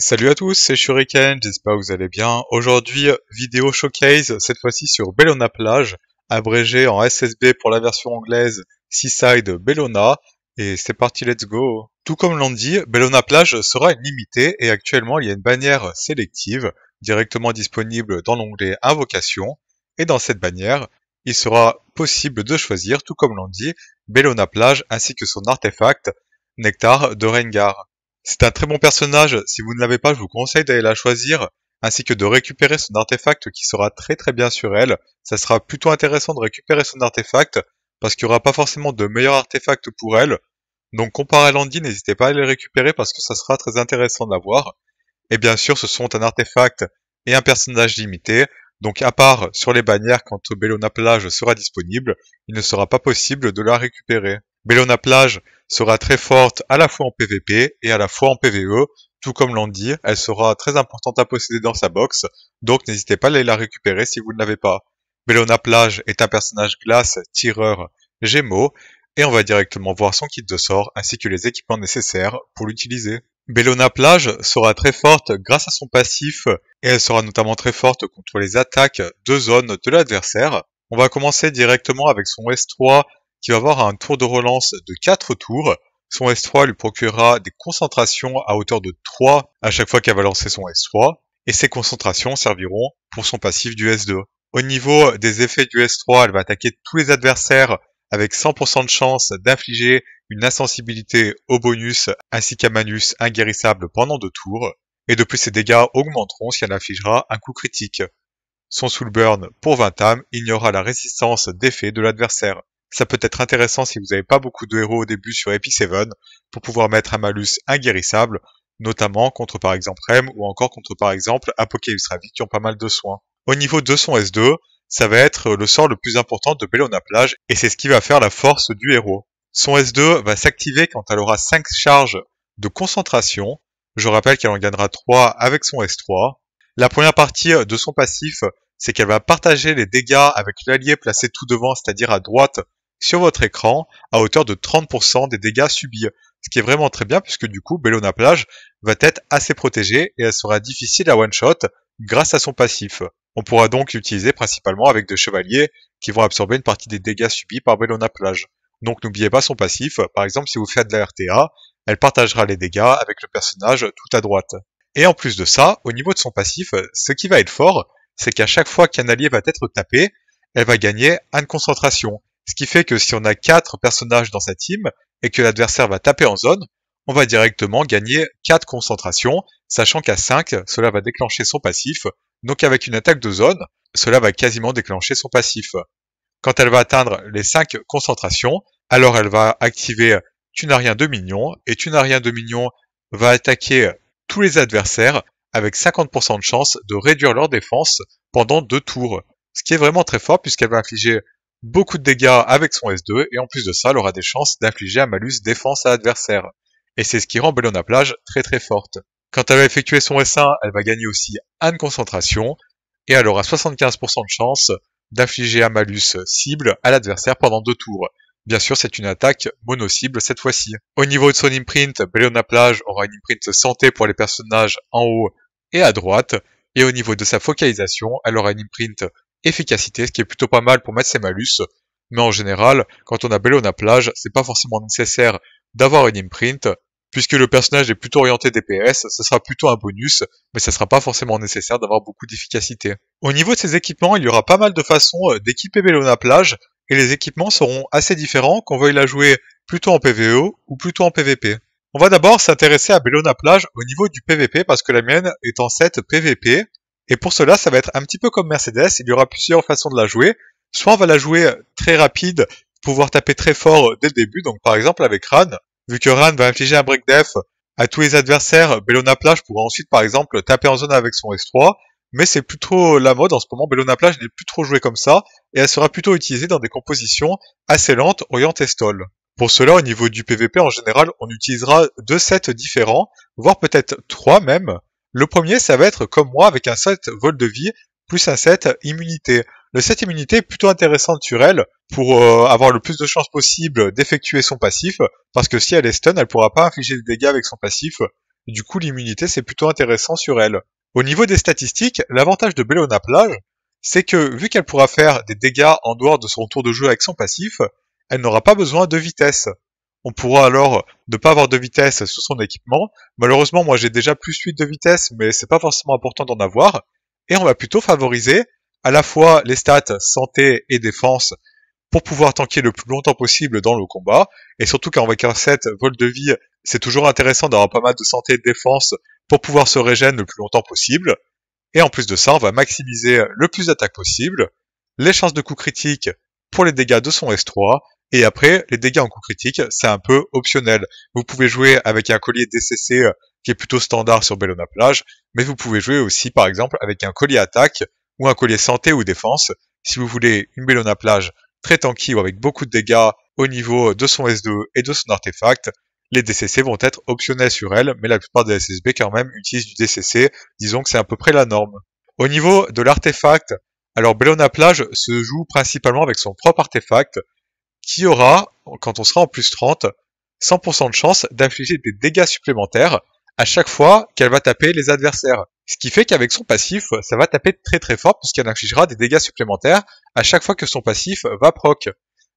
Salut à tous, c'est Shuriken, j'espère que vous allez bien. Aujourd'hui, vidéo showcase, cette fois-ci sur Bellona Plage, abrégé en SSB pour la version anglaise Seaside Bellona. Et c'est parti, let's go Tout comme l'on dit, Bellona Plage sera limitée, et actuellement il y a une bannière sélective directement disponible dans l'onglet Invocation. Et dans cette bannière, il sera possible de choisir, tout comme l'on dit, Bellona Plage ainsi que son artefact, Nectar de Rengar. C'est un très bon personnage, si vous ne l'avez pas je vous conseille d'aller la choisir, ainsi que de récupérer son artefact qui sera très très bien sur elle. Ça sera plutôt intéressant de récupérer son artefact, parce qu'il n'y aura pas forcément de meilleur artefact pour elle. Donc comparé à Landy, n'hésitez pas à les récupérer parce que ça sera très intéressant d'avoir. Et bien sûr, ce sont un artefact et un personnage limité, donc à part sur les bannières quand Bellona Plage sera disponible, il ne sera pas possible de la récupérer. Bellona Plage sera très forte à la fois en PvP et à la fois en PvE, tout comme l'on dit, elle sera très importante à posséder dans sa box, donc n'hésitez pas à aller la récupérer si vous ne l'avez pas. Bellona Plage est un personnage glace, tireur, gémeaux, et on va directement voir son kit de sort ainsi que les équipements nécessaires pour l'utiliser. Bellona Plage sera très forte grâce à son passif, et elle sera notamment très forte contre les attaques de zone de l'adversaire. On va commencer directement avec son S3 qui va avoir un tour de relance de 4 tours. Son S3 lui procurera des concentrations à hauteur de 3 à chaque fois qu'elle va lancer son S3, et ces concentrations serviront pour son passif du S2. Au niveau des effets du S3, elle va attaquer tous les adversaires avec 100% de chance d'infliger une insensibilité au bonus ainsi qu'à Manus inguérissable pendant deux tours, et de plus ses dégâts augmenteront si elle infligera un coup critique. Son soul burn pour 20 âmes ignora la résistance d'effet de l'adversaire. Ça peut être intéressant si vous n'avez pas beaucoup de héros au début sur Epic 7 pour pouvoir mettre un malus inguérissable, notamment contre par exemple Rem ou encore contre par exemple Apocalypse Ravi qui ont pas mal de soins. Au niveau de son S2, ça va être le sort le plus important de Bellona Plage et c'est ce qui va faire la force du héros. Son S2 va s'activer quand elle aura 5 charges de concentration. Je rappelle qu'elle en gagnera 3 avec son S3. La première partie de son passif, c'est qu'elle va partager les dégâts avec l'allié placé tout devant, c'est-à-dire à droite sur votre écran à hauteur de 30% des dégâts subis. Ce qui est vraiment très bien puisque du coup Bellona Plage va être assez protégée et elle sera difficile à one-shot grâce à son passif. On pourra donc l'utiliser principalement avec des chevaliers qui vont absorber une partie des dégâts subis par Bellona Plage. Donc n'oubliez pas son passif, par exemple si vous faites de la RTA, elle partagera les dégâts avec le personnage tout à droite. Et en plus de ça, au niveau de son passif, ce qui va être fort, c'est qu'à chaque fois qu'un allié va être tapé, elle va gagner un concentration. Ce qui fait que si on a quatre personnages dans sa team et que l'adversaire va taper en zone, on va directement gagner 4 concentrations, sachant qu'à 5, cela va déclencher son passif, donc avec une attaque de zone, cela va quasiment déclencher son passif. Quand elle va atteindre les 5 concentrations, alors elle va activer Tu n'as de mignon, et Tu n'as de mignon va attaquer tous les adversaires avec 50% de chance de réduire leur défense pendant deux tours, ce qui est vraiment très fort puisqu'elle va infliger beaucoup de dégâts avec son S2, et en plus de ça, elle aura des chances d'infliger un malus défense à l'adversaire. Et c'est ce qui rend Bellona Plage très très forte. Quand elle va effectuer son S1, elle va gagner aussi 1 de concentration, et elle aura 75% de chance d'infliger un malus cible à l'adversaire pendant deux tours. Bien sûr, c'est une attaque mono-cible cette fois-ci. Au niveau de son imprint, Bellona Plage aura une imprint santé pour les personnages en haut et à droite, et au niveau de sa focalisation, elle aura une imprint efficacité, ce qui est plutôt pas mal pour mettre ses malus. Mais en général, quand on a Bellona plage, c'est pas forcément nécessaire d'avoir une imprint, puisque le personnage est plutôt orienté DPS, ce sera plutôt un bonus, mais ce sera pas forcément nécessaire d'avoir beaucoup d'efficacité. Au niveau de ses équipements, il y aura pas mal de façons euh, d'équiper Bellona plage, et les équipements seront assez différents qu'on veuille la jouer plutôt en PvE ou plutôt en PvP. On va d'abord s'intéresser à Bellona Plage au niveau du PvP parce que la mienne est en 7 PvP et pour cela, ça va être un petit peu comme Mercedes, il y aura plusieurs façons de la jouer. Soit on va la jouer euh, très rapide, pouvoir taper très fort euh, dès le début, donc par exemple avec Ran, vu que Ran va infliger un break def à tous les adversaires, euh, Bellona Plage pourra ensuite par exemple taper en zone avec son S3, mais c'est plutôt la mode en ce moment, Bellona Plage n'est plus trop jouée comme ça, et elle sera plutôt utilisée dans des compositions assez lentes, orientées stall. Pour cela, au niveau du PVP en général, on utilisera deux sets différents, voire peut-être trois même, le premier, ça va être comme moi avec un 7 vol de vie plus un 7 immunité. Le 7 immunité est plutôt intéressant sur elle pour euh, avoir le plus de chances possible d'effectuer son passif, parce que si elle est stun, elle pourra pas infliger des dégâts avec son passif. Du coup, l'immunité, c'est plutôt intéressant sur elle. Au niveau des statistiques, l'avantage de Bellona Plage, c'est que vu qu'elle pourra faire des dégâts en dehors de son tour de jeu avec son passif, elle n'aura pas besoin de vitesse on pourra alors euh, ne pas avoir de vitesse sur son équipement. Malheureusement, moi j'ai déjà plus 8 de vitesse, mais c'est pas forcément important d'en avoir. Et on va plutôt favoriser à la fois les stats santé et défense pour pouvoir tanker le plus longtemps possible dans le combat. Et surtout qu'en VK7, vol de vie, c'est toujours intéressant d'avoir pas mal de santé et de défense pour pouvoir se régénérer le plus longtemps possible. Et en plus de ça, on va maximiser le plus d'attaques possible, les chances de coups critiques pour les dégâts de son S3 et après, les dégâts en coup critique, c'est un peu optionnel. Vous pouvez jouer avec un collier DCC euh, qui est plutôt standard sur Bellona Plage, mais vous pouvez jouer aussi, par exemple, avec un collier attaque ou un collier santé ou défense. Si vous voulez une Bellona Plage très tanky ou avec beaucoup de dégâts au niveau de son S2 et de son artefact, les DCC vont être optionnels sur elle, mais la plupart des SSB quand même utilisent du DCC, disons que c'est à peu près la norme. Au niveau de l'artefact, alors Bellona Plage se joue principalement avec son propre artefact, qui aura, quand on sera en plus 30, 100% de chance d'infliger des dégâts supplémentaires à chaque fois qu'elle va taper les adversaires. Ce qui fait qu'avec son passif, ça va taper très très fort puisqu'elle infligera des dégâts supplémentaires à chaque fois que son passif va proc.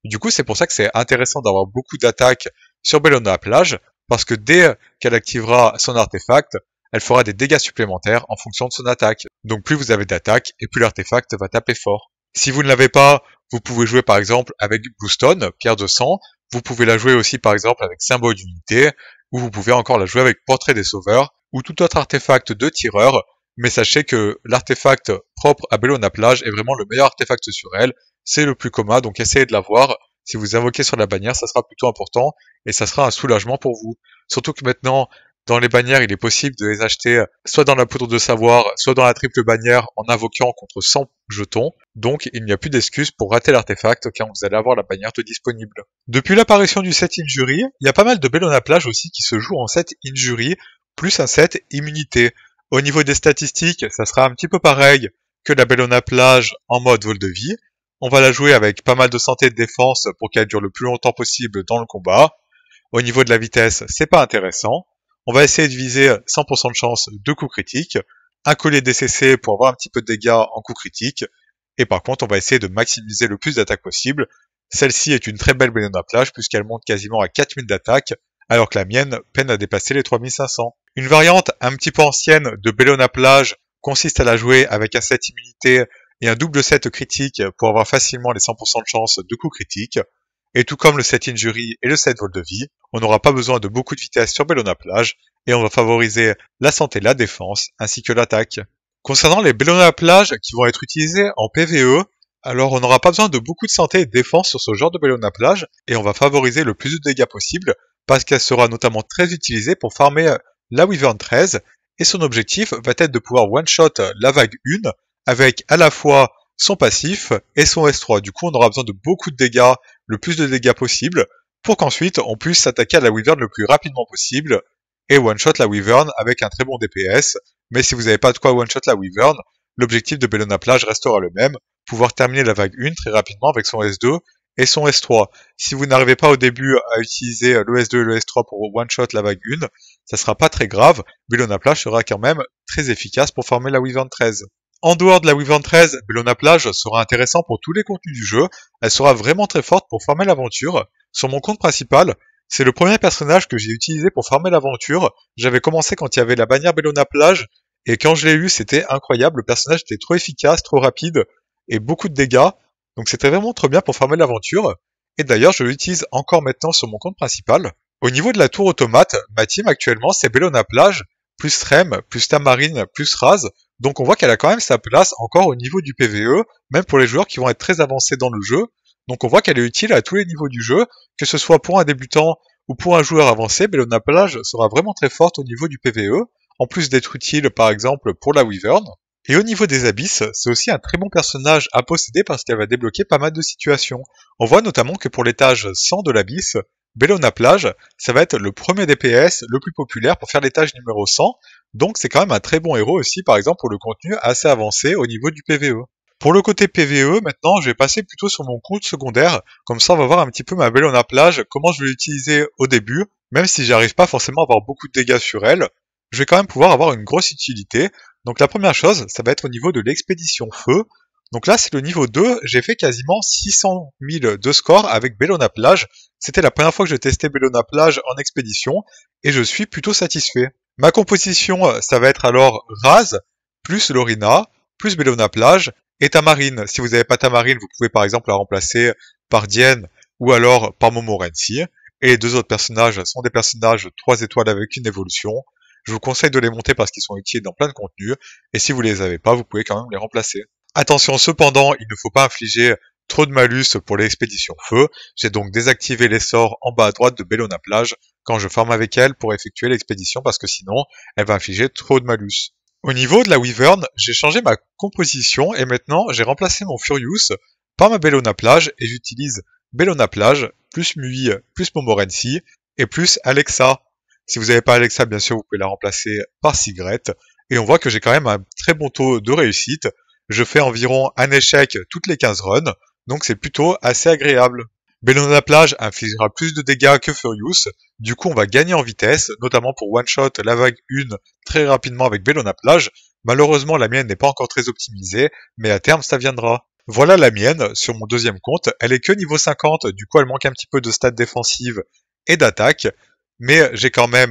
Du coup, c'est pour ça que c'est intéressant d'avoir beaucoup d'attaques sur Bellona à plage, parce que dès qu'elle activera son artefact, elle fera des dégâts supplémentaires en fonction de son attaque. Donc plus vous avez d'attaques, et plus l'artefact va taper fort. Si vous ne l'avez pas, vous pouvez jouer par exemple avec Bluestone, pierre de sang. Vous pouvez la jouer aussi par exemple avec symbole d'unité, ou vous pouvez encore la jouer avec portrait des sauveurs, ou tout autre artefact de tireur, mais sachez que l'artefact propre à Bellona Plage est vraiment le meilleur artefact sur elle, c'est le plus commun, donc essayez de l'avoir, si vous invoquez sur la bannière, ça sera plutôt important, et ça sera un soulagement pour vous. Surtout que maintenant, dans les bannières, il est possible de les acheter euh, soit dans la poudre de savoir, soit dans la triple bannière en invoquant contre 100 jetons donc il n'y a plus d'excuses pour rater l'artefact car vous allez avoir la bannière de disponible. Depuis l'apparition du set Injury, il y a pas mal de Bellona Plage aussi qui se joue en set Injury, plus un set Immunité. Au niveau des statistiques, ça sera un petit peu pareil que la Bellona Plage en mode vol de vie. On va la jouer avec pas mal de santé et de défense pour qu'elle dure le plus longtemps possible dans le combat. Au niveau de la vitesse, c'est pas intéressant. On va essayer de viser 100% de chance de coup critiques, un collier DCC pour avoir un petit peu de dégâts en coup critique. Et par contre, on va essayer de maximiser le plus d'attaques possible. Celle-ci est une très belle Bellona plage puisqu'elle monte quasiment à 4000 d'attaques alors que la mienne peine à dépasser les 3500. Une variante un petit peu ancienne de Bellona Plage consiste à la jouer avec un set immunité et un double set critique pour avoir facilement les 100% de chance de coup critique. Et tout comme le set injury et le set vol de vie, on n'aura pas besoin de beaucoup de vitesse sur Bellona Plage et on va favoriser la santé, la défense ainsi que l'attaque. Concernant les ballons à plage qui vont être utilisés en PVE, alors on n'aura pas besoin de beaucoup de santé et de défense sur ce genre de ballon à plage et on va favoriser le plus de dégâts possible parce qu'elle sera notamment très utilisée pour farmer euh, la Wyvern 13 et son objectif va être de pouvoir one-shot la vague 1 avec à la fois son passif et son S3. Du coup, on aura besoin de beaucoup de dégâts, le plus de dégâts possible, pour qu'ensuite on puisse s'attaquer à la Wyvern le plus rapidement possible et one-shot la Wyvern avec un très bon DPS mais si vous n'avez pas de quoi one-shot la Wyvern, l'objectif de Bellona Plage restera le même, pouvoir terminer la vague 1 très rapidement avec son S2 et son S3. Si vous n'arrivez pas au début à utiliser le S2 et le S3 pour one-shot la vague 1, ça sera pas très grave, Bellona Plage sera quand même très efficace pour former la Wyvern 13. En dehors de la Wyvern 13, Bellona Plage sera intéressant pour tous les contenus du jeu, elle sera vraiment très forte pour former l'aventure. Sur mon compte principal, c'est le premier personnage que j'ai utilisé pour former l'aventure. J'avais commencé quand il y avait la bannière Bellona Plage et quand je l'ai eu, c'était incroyable. Le personnage était trop efficace, trop rapide et beaucoup de dégâts. Donc c'était vraiment trop bien pour farmer l'aventure. Et d'ailleurs, je l'utilise encore maintenant sur mon compte principal. Au niveau de la tour automate, ma team actuellement, c'est Bellona Plage, plus Rem, plus Tamarine, plus Raz. Donc on voit qu'elle a quand même sa place encore au niveau du PvE, même pour les joueurs qui vont être très avancés dans le jeu. Donc on voit qu'elle est utile à tous les niveaux du jeu, que ce soit pour un débutant ou pour un joueur avancé, Bellona Plage sera vraiment très forte au niveau du PvE en plus d'être utile par exemple pour la Wyvern. Et au niveau des abysses, c'est aussi un très bon personnage à posséder parce qu'elle va débloquer pas mal de situations. On voit notamment que pour l'étage 100 de l'abysse, Bellona Plage, ça va être le premier DPS le plus populaire pour faire l'étage numéro 100, donc c'est quand même un très bon héros aussi par exemple pour le contenu assez avancé au niveau du PvE. Pour le côté PvE, maintenant je vais passer plutôt sur mon compte secondaire, comme ça on va voir un petit peu ma Bellona Plage, comment je vais l'utiliser au début, même si j'arrive pas forcément à avoir beaucoup de dégâts sur elle, je vais quand même pouvoir avoir une grosse utilité. Donc la première chose, ça va être au niveau de l'expédition feu. Donc là, c'est le niveau 2. J'ai fait quasiment 600 000 de score avec Bellona Plage. C'était la première fois que je testais Bellona Plage en expédition et je suis plutôt satisfait. Ma composition, ça va être alors Raz, plus Lorina, plus Bellona Plage et Tamarine. Si vous n'avez pas Tamarine, vous pouvez par exemple la remplacer par Dienne ou alors par Renzi. Et les deux autres personnages sont des personnages 3 étoiles avec une évolution. Je vous conseille de les monter parce qu'ils sont utiles dans plein de contenus, et si vous les avez pas, vous pouvez quand même les remplacer. Attention cependant, il ne faut pas infliger trop de malus pour l'expédition feu, j'ai donc désactivé l'essor en bas à droite de Bellona Plage quand je forme avec elle pour effectuer l'expédition parce que sinon elle va infliger trop de malus. Au niveau de la Wyvern, j'ai changé ma composition et maintenant j'ai remplacé mon Furious par ma Bellona Plage et j'utilise Bellona Plage plus Mui plus Momorency et plus Alexa si vous n'avez pas Alexa, bien sûr, vous pouvez la remplacer par Sigrette. Et on voit que j'ai quand même un très bon taux de réussite. Je fais environ un échec toutes les 15 runs, donc c'est plutôt assez agréable. Bellona Plage infligera plus de dégâts que Furious, du coup on va gagner en vitesse, notamment pour one-shot la vague 1 très rapidement avec Bellona Plage. Malheureusement la mienne n'est pas encore très optimisée, mais à terme ça viendra. Voilà la mienne, sur mon deuxième compte, elle est que niveau 50, du coup elle manque un petit peu de stats défensives et d'attaque, mais euh, j'ai quand même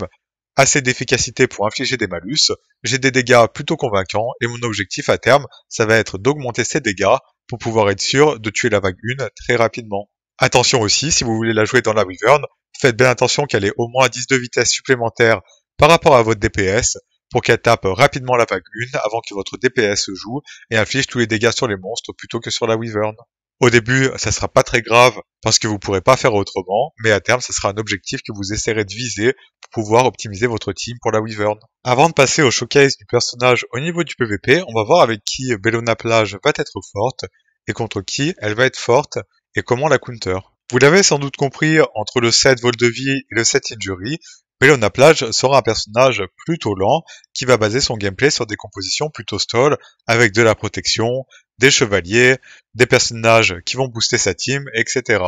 assez d'efficacité pour infliger des malus, j'ai des dégâts plutôt convaincants, et mon objectif à terme, ça va être d'augmenter ces dégâts pour pouvoir être sûr de tuer la vague 1 très rapidement. Attention aussi, si vous voulez la jouer dans la Wyvern, faites bien attention qu'elle ait au moins 10 de vitesse supplémentaire par rapport à votre DPS, pour qu'elle tape rapidement la vague 1 avant que votre DPS se joue et inflige tous les dégâts sur les monstres plutôt que sur la Wyvern. Au début, ça sera pas très grave parce que vous pourrez pas faire autrement, mais à terme, ce sera un objectif que vous essaierez de viser pour pouvoir optimiser votre team pour la Wyvern. Avant de passer au showcase du personnage au niveau du PvP, on va voir avec qui Bellona Plage va être forte et contre qui elle va être forte et comment la counter. Vous l'avez sans doute compris, entre le 7 vol de vie et le 7 injury, Bellona Plage sera un personnage plutôt lent qui va baser son gameplay sur des compositions plutôt stall avec de la protection, des chevaliers, des personnages qui vont booster sa team, etc.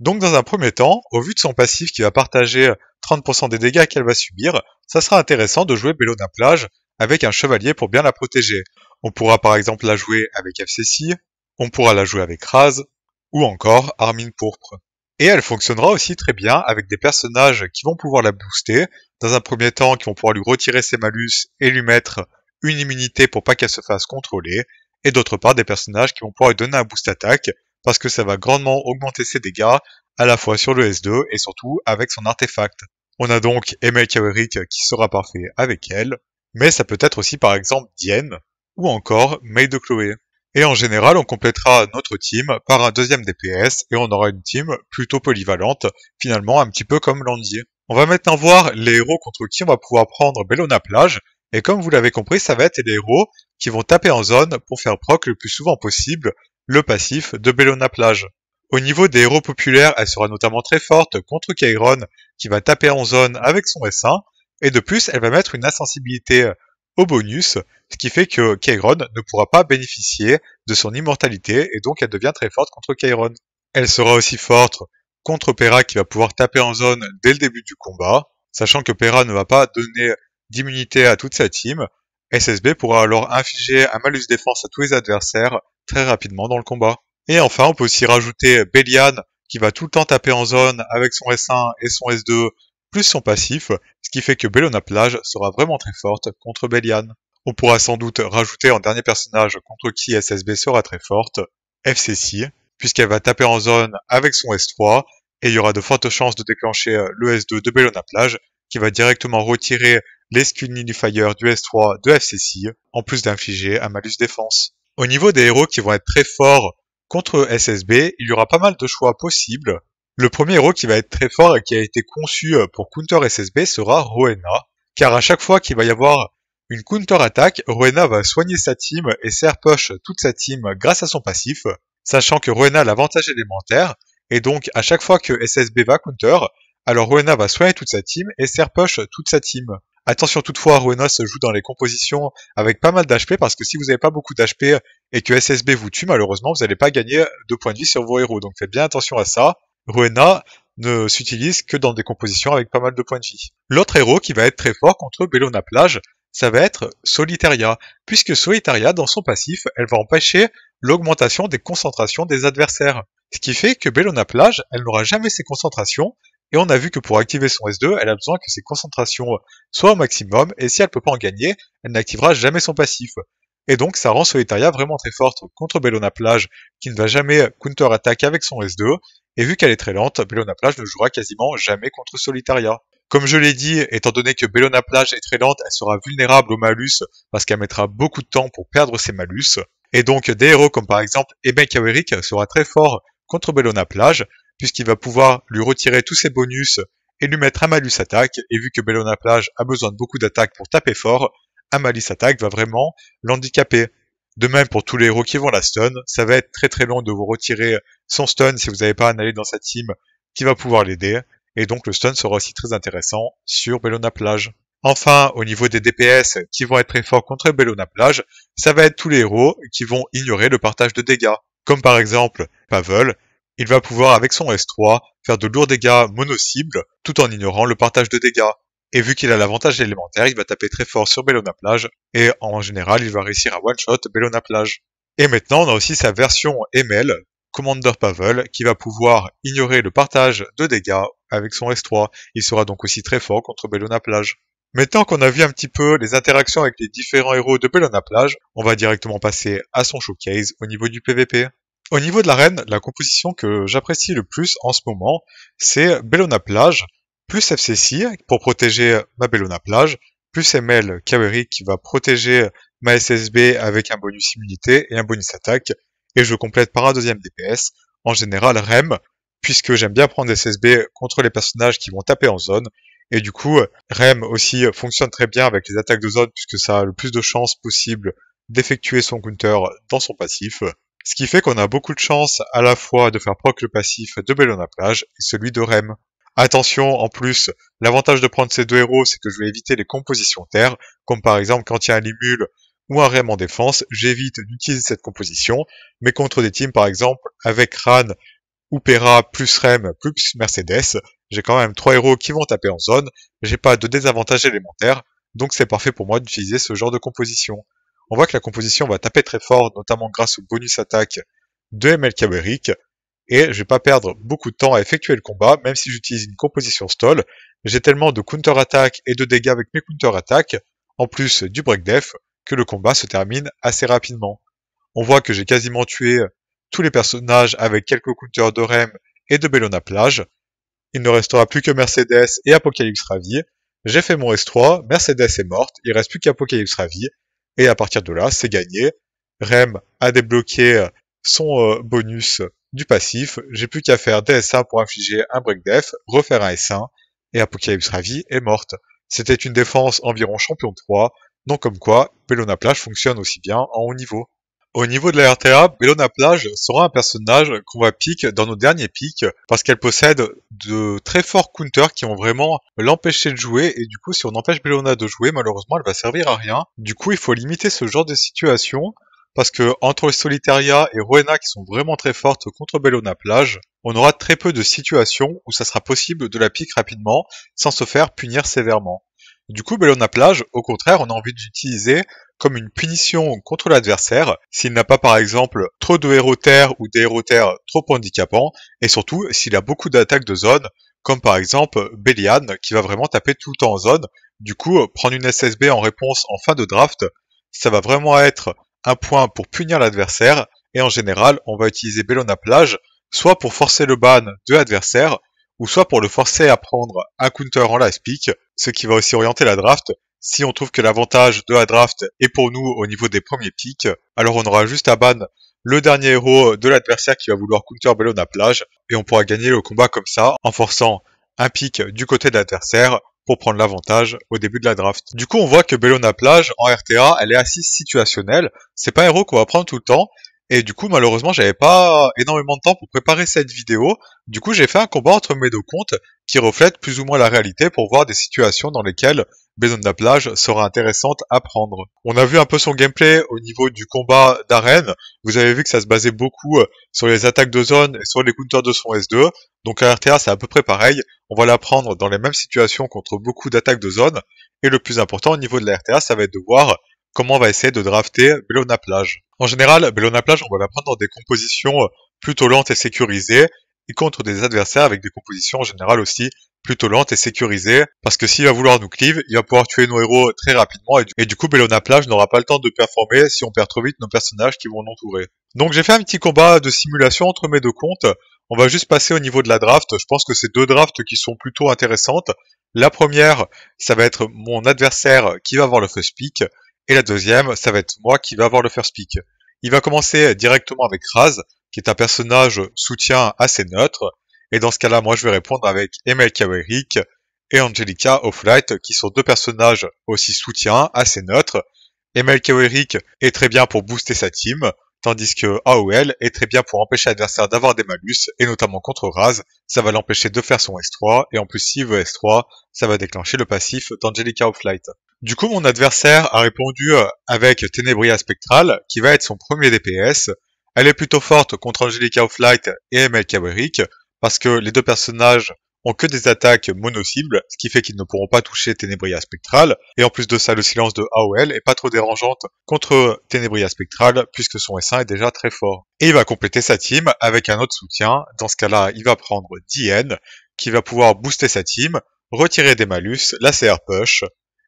Donc dans un premier temps, au vu de son passif qui va partager 30% des dégâts qu'elle va subir, ça sera intéressant de jouer d'un Plage avec un chevalier pour bien la protéger. On pourra par exemple la jouer avec FCC, on pourra la jouer avec Raz, ou encore Armin Pourpre. Et elle fonctionnera aussi très bien avec des personnages qui vont pouvoir la booster, dans un premier temps qui vont pouvoir lui retirer ses malus et lui mettre une immunité pour pas qu'elle se fasse contrôler, et d'autre part des personnages qui vont pouvoir lui donner un boost attaque, parce que ça va grandement augmenter ses dégâts, à la fois sur le S2 et surtout avec son artefact. On a donc Emel Kawerik qui sera parfait avec elle, mais ça peut être aussi par exemple Diane, ou encore May de Chloé. Et en général, on complétera notre team par un deuxième DPS et on aura une team plutôt polyvalente, finalement un petit peu comme Landier. On va maintenant voir les héros contre qui on va pouvoir prendre Bellona Plage, et comme vous l'avez compris, ça va être les héros qui vont taper en zone pour faire proc le plus souvent possible le passif de Bellona Plage. Au niveau des héros populaires, elle sera notamment très forte contre Kairon qui va taper en zone avec son S1 et de plus elle va mettre une insensibilité euh, au bonus, ce qui fait que Kairon ne pourra pas bénéficier de son immortalité et donc elle devient très forte contre Kairon. Elle sera aussi forte contre Pera qui va pouvoir taper en zone dès le début du combat, sachant que Pera ne va pas donner d'immunité à toute sa team, SSB pourra alors infliger un malus défense à tous les adversaires très rapidement dans le combat. Et enfin, on peut aussi rajouter Belian qui va tout le temps taper en zone avec son S1 et son S2 plus son passif, ce qui fait que Bellona Plage sera vraiment très forte contre Belian. On pourra sans doute rajouter en dernier personnage contre qui SSB sera très forte, FCC, puisqu'elle va taper en zone avec son S3, et il y aura de fortes chances de déclencher le S2 de Bellona Plage, qui va directement retirer les du Fire du S3 de FCC en plus d'infliger un malus défense. Au niveau des héros qui vont être très forts contre SSB, il y aura pas mal de choix possibles. Le premier héros qui va être très fort et qui a été conçu euh, pour counter SSB sera Rowena, car à chaque fois qu'il va y avoir une counter-attaque, Rowena va soigner sa team et serre-poche toute sa team grâce à son passif, sachant que Rowena a l'avantage élémentaire, et donc à chaque fois que SSB va counter, alors Rowena va soigner toute sa team et Serpoche toute sa team. Attention toutefois, Rowena se joue dans les compositions avec pas mal d'HP parce que si vous n'avez pas beaucoup d'HP et que SSB vous tue, malheureusement, vous n'allez pas gagner de points de vie sur vos héros. Donc faites bien attention à ça. Rowena ne s'utilise que dans des compositions avec pas mal de points de vie. L'autre héros qui va être très fort contre Bellona Plage, ça va être Solitaria, puisque Solitaria, dans son passif, elle va empêcher l'augmentation des concentrations des adversaires. Ce qui fait que Bellona Plage, elle n'aura jamais ses concentrations, et on a vu que pour activer son S2, elle a besoin que ses concentrations euh, soient au maximum, et si elle peut pas en gagner, elle n'activera jamais son passif. Et donc ça rend Solitaria vraiment très forte contre Bellona Plage, qui ne va jamais euh, counter-attaque avec son S2, et vu qu'elle est très lente, Bellona Plage ne jouera quasiment jamais contre Solitaria. Comme je l'ai dit, étant donné que Bellona Plage est très lente, elle sera vulnérable au malus parce qu'elle mettra beaucoup de temps pour perdre ses malus. Et donc des héros comme par exemple Eben sera très fort contre Bellona Plage, puisqu'il va pouvoir lui retirer tous ses bonus et lui mettre un malus attaque. Et vu que Bellona Plage a besoin de beaucoup d'attaques pour taper fort, un malus attaque va vraiment l'handicaper. De même pour tous les héros qui vont la stun, ça va être très très long de vous retirer son stun si vous n'avez pas un aller dans sa team qui va pouvoir l'aider. Et donc le stun sera aussi très intéressant sur Bellona Plage. Enfin, au niveau des DPS qui vont être très forts contre Bellona Plage, ça va être tous les héros qui vont ignorer le partage de dégâts. Comme par exemple Pavel, il va pouvoir avec son S3 faire de lourds dégâts mono-cible tout en ignorant le partage de dégâts. Et vu qu'il a l'avantage élémentaire, il va taper très fort sur Bellona Plage et en général il va réussir à one-shot Bellona Plage. Et maintenant on a aussi sa version ML, Commander Pavel, qui va pouvoir ignorer le partage de dégâts avec son S3. Il sera donc aussi très fort contre Bellona Plage. Maintenant qu'on a vu un petit peu les interactions avec les différents héros de Bellona Plage, on va directement passer à son showcase au niveau du PvP. Au niveau de l'arène, la composition que j'apprécie le plus en ce moment, c'est Bellona Plage, plus FCC pour protéger ma Bellona Plage, plus ML Kaveri qui va protéger ma SSB avec un bonus immunité et un bonus attaque, et je complète par un deuxième DPS, en général Rem, puisque j'aime bien prendre SSB contre les personnages qui vont taper en zone, et du coup Rem aussi fonctionne très bien avec les attaques de zone puisque ça a le plus de chances possible d'effectuer son counter dans son passif, ce qui fait qu'on a beaucoup de chance à la fois de faire proc le passif de Bellona Plage et celui de Rem. Attention, en plus, l'avantage de prendre ces deux héros, c'est que je vais éviter les compositions terre, comme par exemple quand il y a un Limul ou un Rem en défense, j'évite d'utiliser cette composition, mais contre des teams par exemple avec Ran ou Pera plus Rem plus Mercedes, j'ai quand même trois héros qui vont taper en zone, j'ai pas de désavantage élémentaire, donc c'est parfait pour moi d'utiliser ce genre de composition on voit que la composition va taper très fort, notamment grâce au bonus attaque de ML Beric, et je vais pas perdre beaucoup de temps à effectuer le combat, même si j'utilise une composition stall, j'ai tellement de counter-attaque et de dégâts avec mes counter-attaques, en plus du break def, que le combat se termine assez rapidement. On voit que j'ai quasiment tué tous les personnages avec quelques counters de Rem et de Bellona Plage. Il ne restera plus que Mercedes et Apocalypse Ravi. J'ai fait mon S3, Mercedes est morte, il reste plus qu'Apocalypse Ravi, et à partir de là, c'est gagné. Rem a débloqué euh, son euh, bonus du passif. J'ai plus qu'à faire S1 pour infliger un break Death, refaire un S1, et Apocalypse Ravi est morte. C'était une défense environ champion 3, donc comme quoi Pelona Plage fonctionne aussi bien en haut niveau. Au niveau de la RTA, Bellona Plage sera un personnage qu'on va pique dans nos derniers pics parce qu'elle possède de très forts counters qui vont vraiment l'empêcher de jouer et du coup si on empêche Bellona de jouer malheureusement elle va servir à rien. Du coup il faut limiter ce genre de situation parce que entre Solitaria et Rowena qui sont vraiment très fortes contre Bellona Plage, on aura très peu de situations où ça sera possible de la pique rapidement sans se faire punir sévèrement. Du coup, Bellona Plage, au contraire, on a envie d'utiliser comme une punition contre l'adversaire s'il n'a pas par exemple trop de héros terre ou des héros trop handicapants et surtout s'il a beaucoup d'attaques de zone comme par exemple Belian qui va vraiment taper tout le temps en zone. Du coup, prendre une SSB en réponse en fin de draft, ça va vraiment être un point pour punir l'adversaire et en général, on va utiliser Bellona plage soit pour forcer le ban de l'adversaire ou soit pour le forcer à prendre un counter en last pick, ce qui va aussi orienter la draft si on trouve que l'avantage de la draft est pour nous au niveau des premiers picks, alors on aura juste à ban le dernier héros de l'adversaire qui va vouloir counter Bellona plage et on pourra gagner le combat comme ça en forçant un pic du côté de l'adversaire pour prendre l'avantage au début de la draft. Du coup, on voit que Bellona Plage en RTA, elle est assise situationnelle. C'est pas un héros qu'on va prendre tout le temps. Et du coup, malheureusement, j'avais pas énormément de temps pour préparer cette vidéo. Du coup, j'ai fait un combat entre mes deux comptes qui reflète plus ou moins la réalité pour voir des situations dans lesquelles Maison plage sera intéressante à prendre. On a vu un peu son gameplay au niveau du combat d'arène. Vous avez vu que ça se basait beaucoup euh, sur les attaques de zone et sur les counters de son S2. Donc à RTA, c'est à peu près pareil. On va la prendre dans les mêmes situations contre beaucoup d'attaques de zone. Et le plus important au niveau de la RTA, ça va être de voir comment on va essayer de drafter Bellona Plage. En général, Plage, on va la prendre dans des compositions euh, plutôt lentes et sécurisées, et contre des adversaires avec des compositions en général aussi plutôt lentes et sécurisées, parce que s'il va vouloir nous cleave, il va pouvoir tuer nos héros euh, très rapidement, et du, et du coup Bellona Plage n'aura pas le temps de performer si on perd trop vite nos personnages qui vont l'entourer. Donc j'ai fait un petit combat de simulation entre mes deux comptes, on va juste passer au niveau de la draft, je pense que c'est deux drafts qui sont plutôt intéressantes. La première, ça va être mon adversaire qui va avoir le first pick, et la deuxième, ça va être moi qui va avoir le first pick. Il va commencer directement avec Raz, qui est un personnage soutien assez neutre. Et dans ce cas-là, moi je vais répondre avec Emel Kawerik et Angelica Offlight, qui sont deux personnages aussi soutien, assez neutres. Emel Kawerik est très bien pour booster sa team, tandis que AOL est très bien pour empêcher l'adversaire d'avoir des malus, et notamment contre Raz, ça va l'empêcher de faire son S3, et en plus s'il veut S3, ça va déclencher le passif d'Angelica Offlight. Du coup, mon adversaire a répondu euh, avec Tenebria Spectral, qui va être son premier DPS. Elle est plutôt forte contre Angelica of Light et ML Caberic, parce que les deux personnages ont que des attaques mono-cibles, ce qui fait qu'ils ne pourront pas toucher Tenebria Spectral, et en plus de ça, le silence de AOL est pas trop dérangeante contre Tenebria Spectral, puisque son S1 est déjà très fort. Et il va compléter sa team avec un autre soutien, dans ce cas-là, il va prendre DN, qui va pouvoir booster sa team, retirer des malus, la CR push,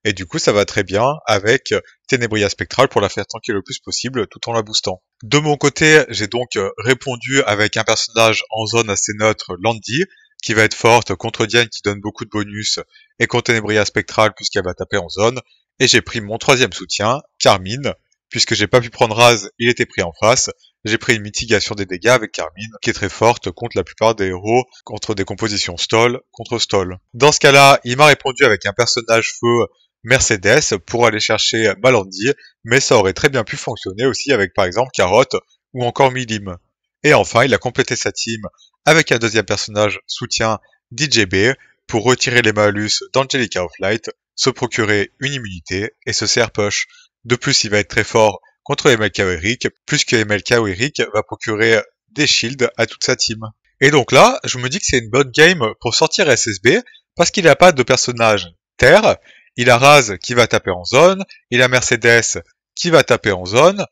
et du coup, ça va très bien avec euh, Ténébria Spectral pour la faire tanker le plus possible tout en la boostant. De mon côté, j'ai donc euh, répondu avec un personnage en zone assez neutre, Landy, qui va être forte contre Diane qui donne beaucoup de bonus et contre Ténébria Spectrale puisqu'elle va taper en zone. Et j'ai pris mon troisième soutien, Carmine, puisque j'ai pas pu prendre Raz, il était pris en face. J'ai pris une mitigation des dégâts avec Carmine, qui est très forte contre la plupart des héros, contre des compositions stall, contre stall. Dans ce cas-là, il m'a répondu avec un personnage feu Mercedes pour aller chercher Malandi, mais ça aurait très bien pu fonctionner aussi avec par exemple Carotte ou encore Milim. Et enfin, il a complété sa team avec un deuxième personnage soutien DJB pour retirer les malus d'Angelica of Light, se procurer une immunité et se serre push. De plus, il va être très fort contre MLK ou Eric, puisque MLK ou Eric va procurer des shields à toute sa team. Et donc là, je me dis que c'est une bonne game pour sortir SSB, parce qu'il n'y a pas de personnage terre, il a Raz qui va taper en zone, il a Mercedes qui va taper en zone,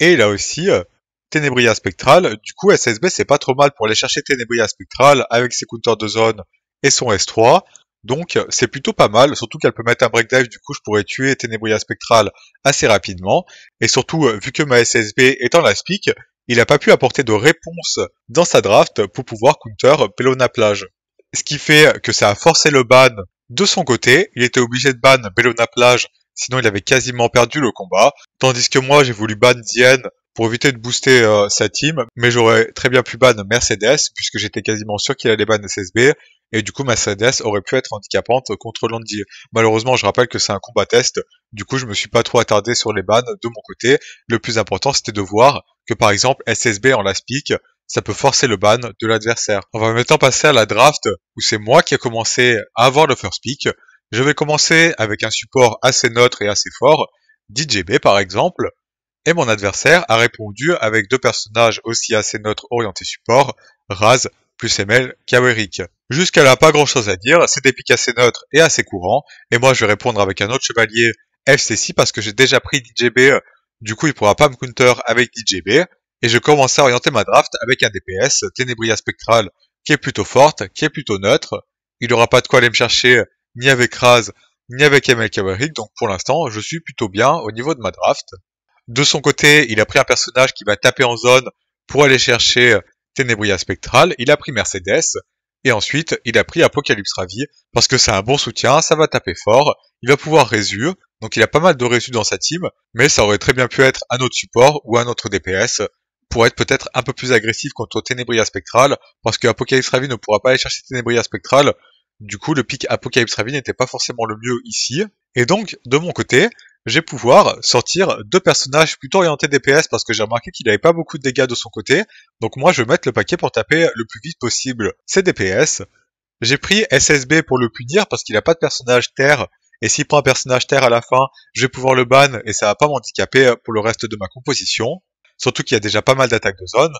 et il a aussi euh, Tenebria Spectral. Du coup, SSB, c'est pas trop mal pour aller chercher Tenebria Spectral avec ses counters de zone et son S3. Donc, euh, c'est plutôt pas mal, surtout qu'elle peut mettre un breakdive. du coup, je pourrais tuer Tenebria Spectral assez rapidement. Et surtout, euh, vu que ma SSB est en last il n'a pas pu apporter de réponse dans sa draft pour pouvoir counter Pelona Plage. Ce qui fait que ça a forcé le ban de son côté, il était obligé de ban Bellona Plage, sinon il avait quasiment perdu le combat, tandis que moi j'ai voulu ban Zien pour éviter de booster euh, sa team, mais j'aurais très bien pu ban Mercedes, puisque j'étais quasiment sûr qu'il allait ban SSB, et du coup Mercedes aurait pu être handicapante contre Landy. Malheureusement, je rappelle que c'est un combat test, du coup je me suis pas trop attardé sur les bans de mon côté, le plus important c'était de voir que par exemple SSB en last pick, ça peut forcer le ban de l'adversaire. On va maintenant passer à la draft où c'est moi qui ai commencé à avoir le first pick. Je vais commencer avec un support assez neutre et assez fort, DJB par exemple, et mon adversaire a répondu avec deux personnages aussi assez neutres orientés support, Raz plus ML Kawerik. Jusqu'à là, pas grand chose à dire, c'est des pics assez neutres et assez courants, et moi je vais répondre avec un autre chevalier FCC parce que j'ai déjà pris DJB, du coup il pourra pas me counter avec DJB, et je commence à orienter ma draft avec un DPS, Ténébria Spectral, qui est plutôt forte, qui est plutôt neutre. Il n'aura pas de quoi aller me chercher euh, ni avec Raz, ni avec Emel donc pour l'instant, je suis plutôt bien au niveau de ma draft. De son côté, il a pris un personnage qui va taper en zone pour aller chercher euh, Ténébria Spectral, il a pris Mercedes, et ensuite, il a pris Apocalypse Ravi, parce que c'est un bon soutien, ça va taper fort, il va pouvoir Résur. donc il a pas mal de résus dans sa team, mais ça aurait très bien pu être un autre support ou un autre DPS, pour être peut-être un peu plus agressif contre Ténébria Spectral, parce que Apocalypse Ravine ne pourra pas aller chercher Ténébria Spectral. Du coup, le pic Apocalypse Ravine n'était pas forcément le mieux ici. Et donc, de mon côté, j'ai pouvoir sortir deux personnages plutôt orientés DPS parce que j'ai remarqué qu'il n'avait pas beaucoup de dégâts de son côté. Donc moi, je vais mettre le paquet pour taper le plus vite possible ses DPS. J'ai pris SSB pour le punir parce qu'il n'a pas de personnage terre. Et s'il prend un personnage terre à la fin, je vais pouvoir le ban et ça va pas m'handicaper pour le reste de ma composition. Surtout qu'il y a déjà pas mal d'attaques de zone.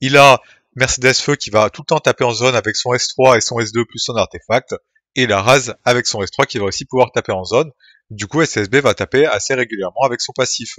Il a Mercedes Feu qui va tout le temps taper en zone avec son S3 et son S2 plus son artefact. Et la Raz avec son S3 qui va aussi pouvoir taper en zone. Du coup, SSB va taper assez régulièrement avec son passif.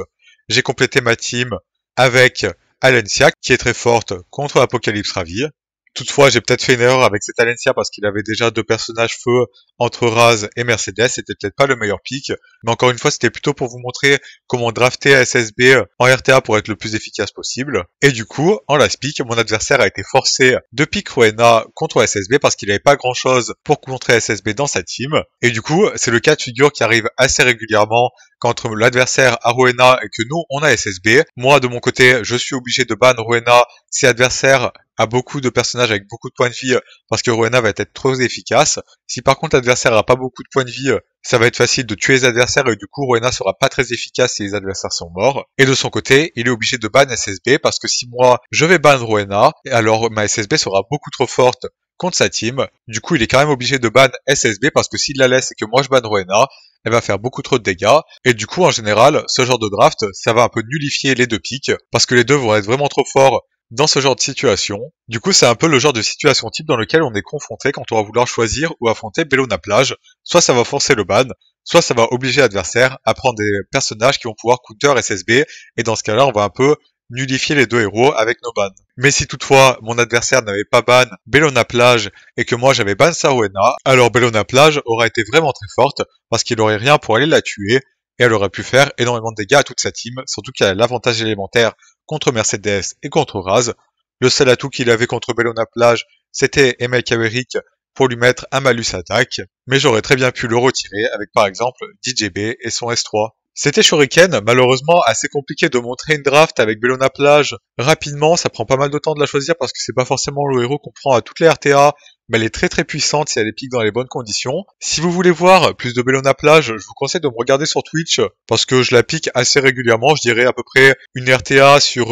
J'ai complété ma team avec Alencia qui est très forte contre Apocalypse Ravir Toutefois, j'ai peut-être fait une erreur avec cet Alencia parce qu'il avait déjà deux personnages feu entre Raz et Mercedes. C'était peut-être pas le meilleur pick. Mais encore une fois, c'était plutôt pour vous montrer comment drafter SSB euh, en RTA pour être le plus efficace possible. Et du coup, en last pick, mon adversaire a été forcé de pick Rowena contre SSB parce qu'il n'avait pas grand chose pour contrer SSB dans sa team. Et du coup, c'est le cas de figure qui arrive assez régulièrement contre l'adversaire à Rowena et que nous, on a SSB. Moi, de mon côté, je suis obligé de ban Rowena si l'adversaire a beaucoup de personnages avec beaucoup de points de vie parce que Rowena va être trop efficace. Si par contre l'adversaire n'a pas beaucoup de points de vie, ça va être facile de tuer les adversaires et du coup Rowena sera pas très efficace si les adversaires sont morts. Et de son côté, il est obligé de ban SSB parce que si moi je vais ban Rowena, alors ma SSB sera beaucoup trop forte contre sa team. Du coup, il est quand même obligé de ban SSB parce que s'il la laisse et que moi je ban Rowena, elle va faire beaucoup trop de dégâts, et du coup en général, ce genre de draft, ça va un peu nullifier les deux pics, parce que les deux vont être vraiment trop forts dans ce genre de situation. Du coup, c'est un peu le genre de situation type dans lequel on est confronté quand on va vouloir choisir ou affronter Bellona Plage. Soit ça va forcer le ban, soit ça va obliger l'adversaire à prendre des personnages qui vont pouvoir counter SSB, et dans ce cas-là, on va un peu nullifier les deux héros avec nos bans. Mais si toutefois mon adversaire n'avait pas ban Bellona Plage et que moi j'avais ban Saruena, alors Bellona Plage aurait été vraiment très forte parce qu'il n'aurait rien pour aller la tuer et elle aurait pu faire énormément de dégâts à toute sa team, surtout qu'elle a l'avantage élémentaire contre Mercedes et contre Raz. Le seul atout qu'il avait contre Bellona Plage, c'était Emma Kaverick pour lui mettre un malus attaque, mais j'aurais très bien pu le retirer avec par exemple DJB et son S3. C'était Shuriken, malheureusement assez compliqué de montrer une draft avec Bellona Plage rapidement, ça prend pas mal de temps de la choisir parce que c'est pas forcément le héros qu'on prend à toutes les RTA, mais elle est très très puissante si elle est pique dans les bonnes conditions. Si vous voulez voir plus de Bellona Plage, je vous conseille de me regarder sur Twitch parce que je la pique assez régulièrement, je dirais à peu près une RTA sur 7-8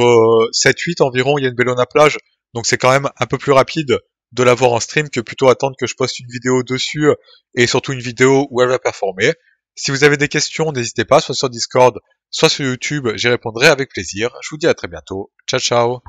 euh, environ, il y a une Bellona Plage, donc c'est quand même un peu plus rapide de la voir en stream que plutôt attendre que je poste une vidéo dessus et surtout une vidéo où elle va performer. Si vous avez des questions, n'hésitez pas, soit sur Discord, soit sur YouTube, j'y répondrai avec plaisir. Je vous dis à très bientôt. Ciao ciao